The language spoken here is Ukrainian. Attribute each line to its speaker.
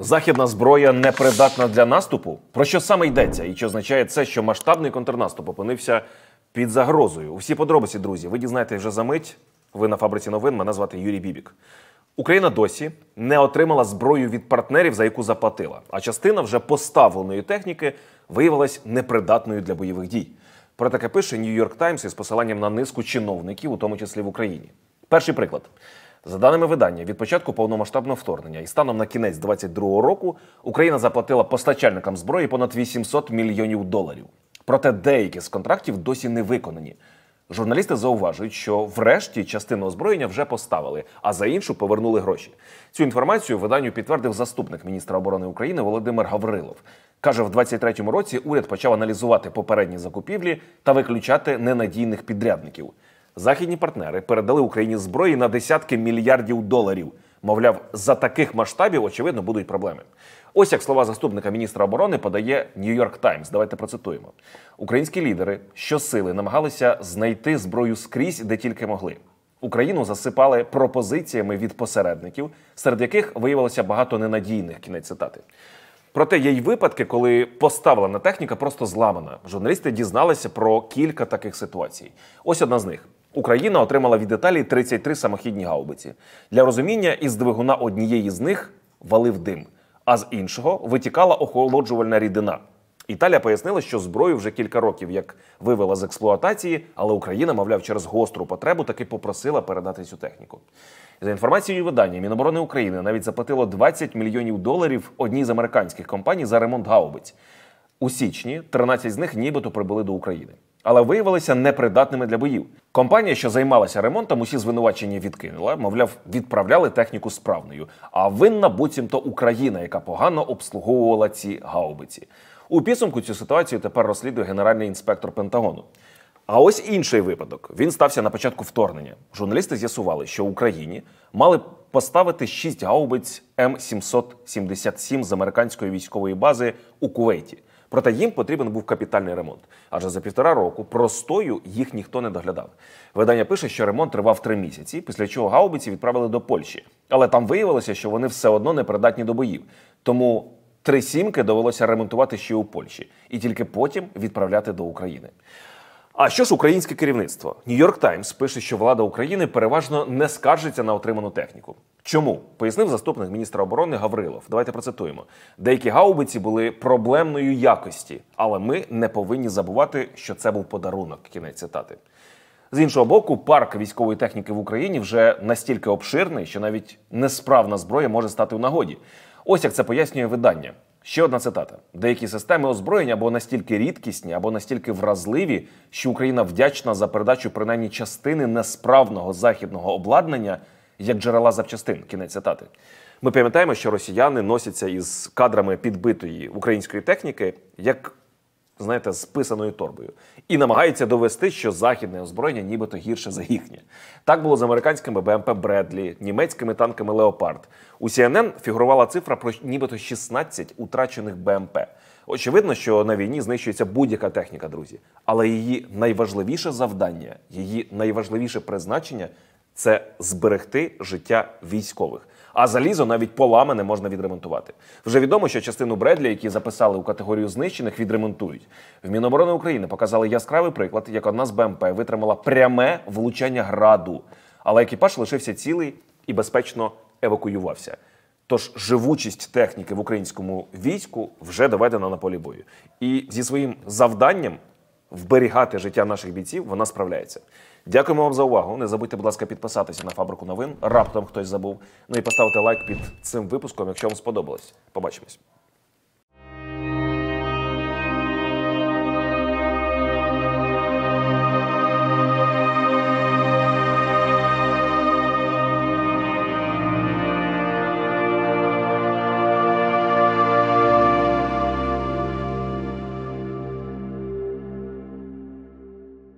Speaker 1: Західна зброя непридатна для наступу. Про що саме йдеться? І чи означає це, що масштабний контрнаступ опинився під загрозою? Усі подробиці, друзі, ви дізнаєтесь вже за мить. Ви на фабриці новин. Мене звати Юрій Бібік. Україна досі не отримала зброю від партнерів, за яку заплатила. А частина вже поставленої техніки виявилась непридатною для бойових дій. Про таке пише Нью-Йорк Таймс із посиланням на низку чиновників, у тому числі в Україні. Перший приклад. За даними видання, від початку повномасштабного вторгнення і станом на кінець 2022 року Україна заплатила постачальникам зброї понад 800 мільйонів доларів. Проте деякі з контрактів досі не виконані. Журналісти зауважують, що врешті частину озброєння вже поставили, а за іншу повернули гроші. Цю інформацію виданню підтвердив заступник міністра оборони України Володимир Гаврилов. Каже, в 23-му році уряд почав аналізувати попередні закупівлі та виключати ненадійних підрядників західні партнери передали Україні зброї на десятки мільярдів доларів. Мовляв, за таких масштабів очевидно будуть проблеми. Ось як слова заступника міністра оборони подає Нью-Йорк Таймс. Давайте процитуємо: українські лідери щосили намагалися знайти зброю скрізь, де тільки могли. Україну засипали пропозиціями від посередників, серед яких виявилося багато ненадійних кінець цитати. Проте є й випадки, коли поставлена техніка просто зламана. Журналісти дізналися про кілька таких ситуацій. Ось одна з них. Україна отримала від Італії 33 самохідні гаубиці. Для розуміння, із двигуна однієї з них валив дим, а з іншого витікала охолоджувальна рідина. Італія пояснила, що зброю вже кілька років як вивела з експлуатації, але Україна, мовляв, через гостру потребу таки попросила передати цю техніку. За інформацією видання Міноборони України навіть заплатило 20 мільйонів доларів одній з американських компаній за ремонт гаубиць. У січні 13 з них нібито прибули до України але виявилися непридатними для боїв. Компанія, що займалася ремонтом, усі звинувачення відкинула, мовляв, відправляли техніку справною. А винна буцімто Україна, яка погано обслуговувала ці гаубиці. У підсумку цю ситуацію тепер розслідує генеральний інспектор Пентагону. А ось інший випадок. Він стався на початку вторгнення. Журналісти з'ясували, що в Україні мали поставити 6 гаубиць М777 з американської військової бази у Кувейті. Проте їм потрібен був капітальний ремонт. Адже за півтора року простою їх ніхто не доглядав. Видання пише, що ремонт тривав три місяці, після чого гаубиці відправили до Польщі. Але там виявилося, що вони все одно не придатні до боїв. Тому три сімки довелося ремонтувати ще у Польщі і тільки потім відправляти до України. А що ж українське керівництво? Нью-Йорк Таймс пише, що влада України переважно не скаржиться на отриману техніку. Чому пояснив заступник міністра оборони Гаврилов? Давайте процитуємо: деякі гаубиці були проблемною якості, але ми не повинні забувати, що це був подарунок. Кінець цитати. З іншого боку, парк військової техніки в Україні вже настільки обширний, що навіть несправна зброя може стати у нагоді. Ось як це пояснює видання. Ще одна цитата: деякі системи озброєння або настільки рідкісні, або настільки вразливі, що Україна вдячна за передачу принаймні частини несправного західного обладнання як джерела запчастин. Кінець цитати. Ми пам'ятаємо, що росіяни носяться із кадрами підбитої української техніки як знаєте, з писаною торбою, і намагається довести, що західне озброєння нібито гірше за їхнє. Так було з американськими БМП Бредлі, німецькими танками Леопард. У CNN фігурувала цифра про нібито 16 утрачених БМП. Очевидно, що на війні знищується будь-яка техніка, друзі, але її найважливіше завдання, її найважливіше призначення це зберегти життя військових. А залізо навіть поламане можна відремонтувати. Вже відомо, що частину Бредлі, які записали у категорію знищених, відремонтують. В Міноборони України показали яскравий приклад, як одна з БМП витримала пряме влучання граду, але екіпаж лишився цілий і безпечно евакуювався. Тож живучість техніки в українському війську вже доведена на полі бою. І зі своїм завданням вберігати життя наших бійців, вона справляється. Дякуємо вам за увагу. Не забудьте, будь ласка, підписатися на фабрику новин. Раптом хтось забув. Ну і поставити лайк під цим випуском, якщо вам сподобалось. Побачимось.